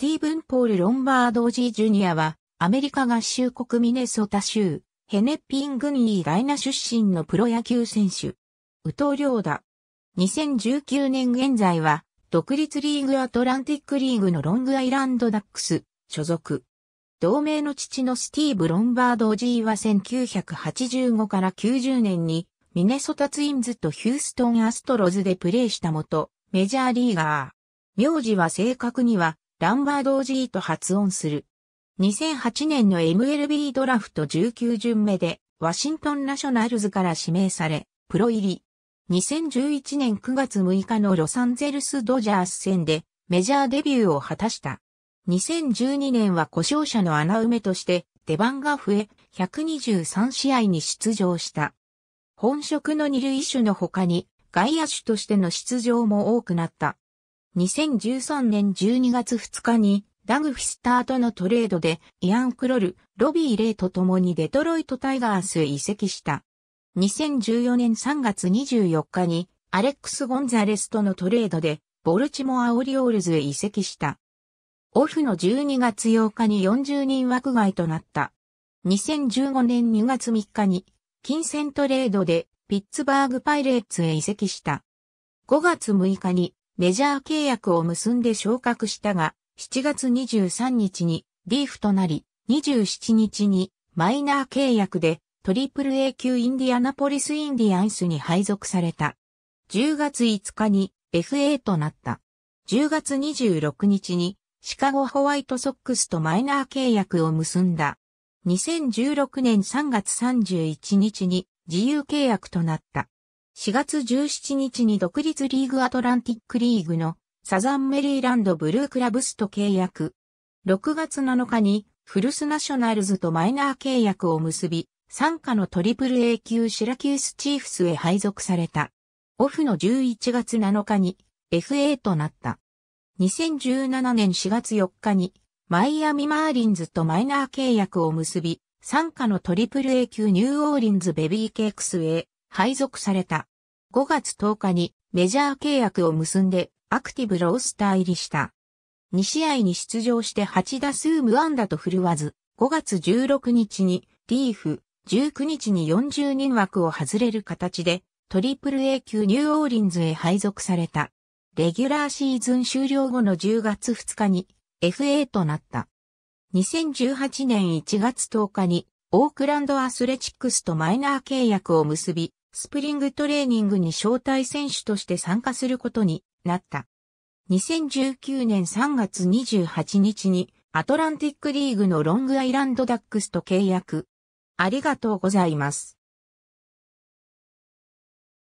ティーブン・ポール・ロンバード・ジー・ジュニアは、アメリカ合衆国ミネソタ州、ヘネッピングニー・ライナ出身のプロ野球選手。宇藤良だ。2019年現在は、独立リーグアトランティックリーグのロングアイランドダックス、所属。同盟の父のスティーブ・ロンバード・ジーは1985から90年に、ミネソタツインズとヒューストン・アストロズでプレーしたもと、メジャーリーガー。名字は正確には、ランバードオジーと発音する。2008年の MLB ドラフト19巡目で、ワシントンナショナルズから指名され、プロ入り。2011年9月6日のロサンゼルスドジャース戦でメジャーデビューを果たした。2012年は故障者の穴埋めとして出番が増え、123試合に出場した。本職の二塁手の他に外野手としての出場も多くなった。2013年12月2日にダグフィスターとのトレードでイアン・クロル、ロビー・レイと共にデトロイト・タイガースへ移籍した。2014年3月24日にアレックス・ゴンザレスとのトレードでボルチモア・オリオールズへ移籍した。オフの12月8日に40人枠外となった。2015年2月3日に金銭トレードでピッツバーグパイレーツへ移籍した。5月6日にメジャー契約を結んで昇格したが、7月23日にリーフとなり、27日にマイナー契約でトリプル A 級インディアナポリスインディアンスに配属された。10月5日に FA となった。10月26日にシカゴホワイトソックスとマイナー契約を結んだ。2016年3月31日に自由契約となった。4月17日に独立リーグアトランティックリーグのサザンメリーランドブルークラブスと契約。6月7日にフルスナショナルズとマイナー契約を結び、参加のトリプル A 級シラキュースチーフスへ配属された。オフの11月7日に FA となった。2017年4月4日にマイアミマーリンズとマイナー契約を結び、参加のトリプル A 級ニューオーリンズベビーケークスへ配属された。5月10日にメジャー契約を結んでアクティブロースター入りした。2試合に出場して8打数無安打と振るわず、5月16日にリーフ、19日に40人枠を外れる形で、トリプル A 級ニューオーリンズへ配属された。レギュラーシーズン終了後の10月2日に FA となった。2018年1月10日にオークランドアスレチックスとマイナー契約を結び、スプリングトレーニングに招待選手として参加することになった。2019年3月28日にアトランティックリーグのロングアイランドダックスと契約。ありがとうございます。